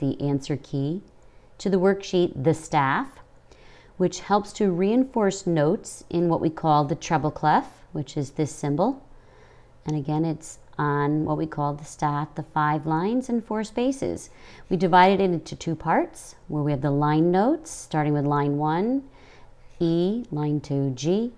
the answer key, to the worksheet, the staff, which helps to reinforce notes in what we call the treble clef, which is this symbol. And again, it's on what we call the staff, the five lines and four spaces. We divide it into two parts where we have the line notes, starting with line one, E, line two, G,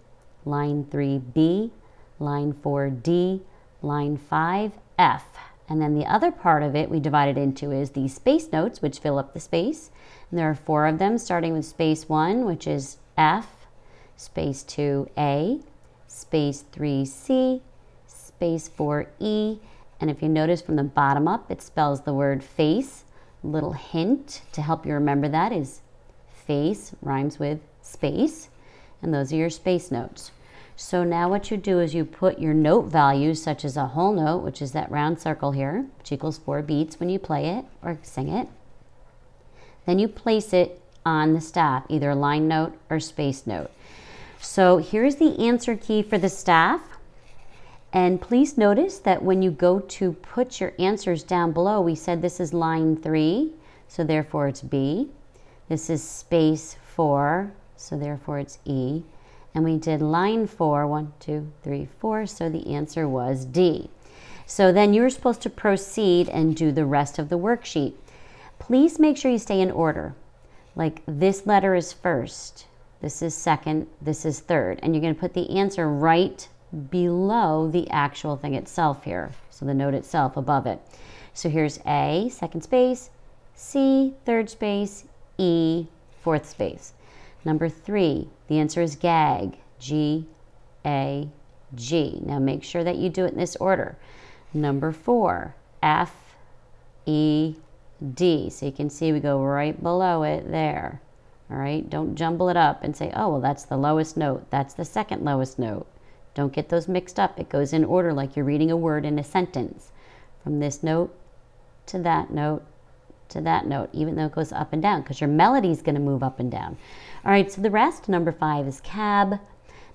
line three, B, line four, D, line five, F. And then the other part of it we divided into is the space notes, which fill up the space. And there are four of them, starting with space one, which is F, space two, A, space three, C, space four, E. And if you notice from the bottom up, it spells the word face. Little hint to help you remember that is face rhymes with space. And those are your space notes. So now what you do is you put your note values, such as a whole note, which is that round circle here, which equals four beats when you play it or sing it. Then you place it on the staff, either line note or space note. So here's the answer key for the staff. And please notice that when you go to put your answers down below, we said this is line three, so therefore it's B. This is space four, so therefore it's E. And we did line four, one, two, three, four. So the answer was D. So then you're supposed to proceed and do the rest of the worksheet. Please make sure you stay in order. Like this letter is first, this is second, this is third. And you're gonna put the answer right below the actual thing itself here. So the note itself above it. So here's A, second space, C, third space, E, fourth space. Number three, the answer is gag, G A G. Now make sure that you do it in this order. Number four, F E D. So you can see we go right below it there. All right, don't jumble it up and say, oh, well, that's the lowest note. That's the second lowest note. Don't get those mixed up. It goes in order like you're reading a word in a sentence from this note to that note to that note, even though it goes up and down, because your melody is going to move up and down. All right, so the rest, number five is cab,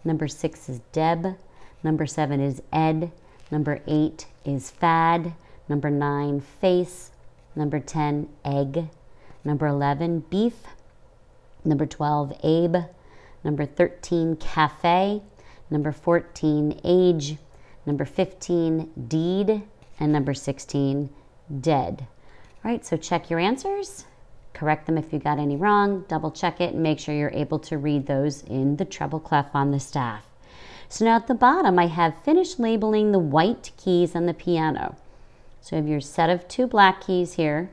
number six is deb, number seven is ed, number eight is fad, number nine, face, number 10, egg, number 11, beef, number 12, abe, number 13, cafe, number 14, age, number 15, deed, and number 16, dead. Right, so check your answers, correct them if you got any wrong, double check it, and make sure you're able to read those in the treble clef on the staff. So now at the bottom, I have finished labeling the white keys on the piano. So you have your set of two black keys here,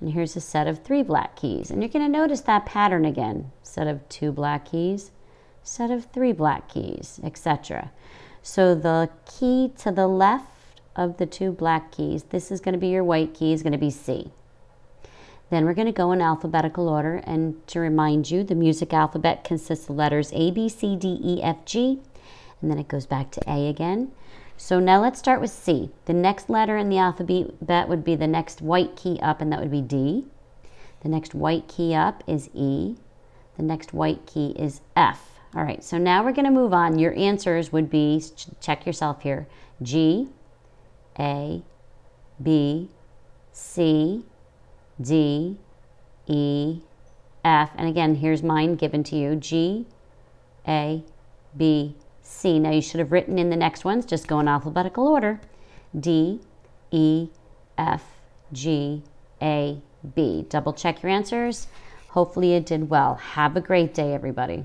and here's a set of three black keys. And you're gonna notice that pattern again. Set of two black keys, set of three black keys, etc. So the key to the left of the two black keys. This is going to be your white key, is going to be C. Then we're going to go in alphabetical order. And to remind you, the music alphabet consists of letters A, B, C, D, E, F, G. And then it goes back to A again. So now let's start with C. The next letter in the alphabet would be the next white key up, and that would be D. The next white key up is E. The next white key is F. All right, so now we're going to move on. Your answers would be, check yourself here, G, a, B, C, D, E, F. And again, here's mine given to you. G, A, B, C. Now you should have written in the next ones, just go in alphabetical order. D, E, F, G, A, B. Double check your answers. Hopefully you did well. Have a great day, everybody.